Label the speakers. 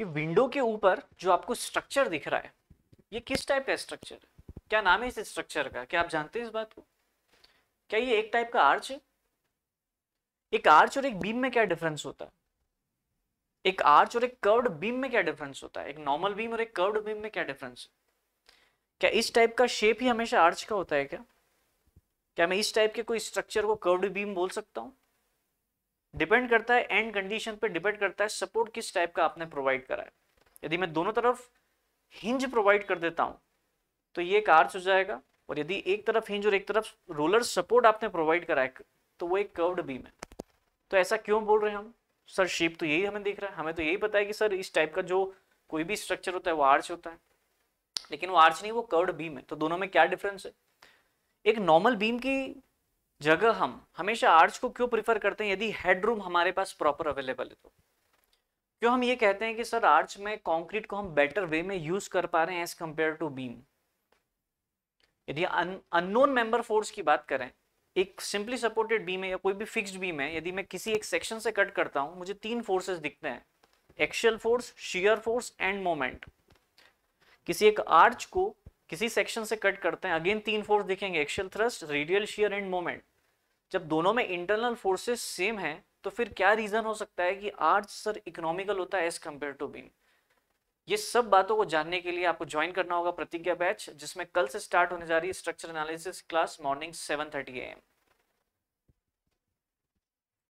Speaker 1: ये विंडो के ऊपर जो आपको स्ट्रक्चर दिख रहा है ये किस टाइप का स्ट्रक्चर है क्या नाम है इस स्ट्रक्चर का क्या आप जानते हैं इस बात को क्या ये एक टाइप का आर्च है एक आर्च और एक बीम में क्या डिफरेंस होता है एक आर्च और एक कर्व्ड बीम में क्या डिफरेंस होता है एक नॉर्मल बीम और एक कर्व्ड बीम में क्या डिफरेंस है क्या इस टाइप का शेप ही हमेशा आर्च का होता है क्या क्या मैं इस टाइप के कोई स्ट्रक्चर को कर्व्ड बीम बोल सकता हूँ डिपेंड करता है एंड कंडीशन पे डिपेंड करता है सपोर्ट किस टाइप का आपने प्रोवाइड करा है यदि मैं दोनों तरफ हिंज प्रोवाइड कर देता हूँ तो ये एक आर्च हो जाएगा और यदि एक तरफ हिंज और एक तरफ रोलर सपोर्ट आपने प्रोवाइड करा है तो वो एक कर्व्ड बीम है तो ऐसा क्यों बोल रहे हैं हम सर शेप तो यही हमें दिख रहा है हमें तो यही पता है कि सर इस टाइप का जो कोई भी स्ट्रक्चर होता है वो आर्च होता है लेकिन वो आर्च नहीं वो कर्व्ड बीम है तो दोनों में क्या डिफरेंस है एक नॉर्मल बीम की जगह हम हमेशा आर्च को क्यों प्रिफर करते हैं यदि हेडरूम हमारे पास प्रॉपर अवेलेबल है तो क्यों हम ये कहते हैं कि सर आर्च में कंक्रीट को हम बेटर वे में यूज कर पा रहे हैं एज कंपेयर टू बीम यदि अननोन मेंबर फोर्स की बात करें एक सिंपली सपोर्टेड बीम है या कोई भी फिक्स्ड बीम है यदि मैं किसी एक सेक्शन से कट करता हूं मुझे तीन फोर्सेस दिखते हैं axial force shear force and moment किसी एक आर्च को किसी सेक्शन से कट करते हैं अगेन तीन फोर्स देखेंगे axial thrust radial shear and moment जब दोनों में इंटरनल फोर्सेस सेम है तो फिर क्या रीजन हो सकता है कि आर्ट सर इकोनॉमिकल होता है एज कम्पेयर टू बीम ये सब बातों को जानने के लिए आपको ज्वाइन करना होगा प्रतिज्ञा बैच जिसमें कल से स्टार्ट होने जा रही है structure analysis class morning seven thirty M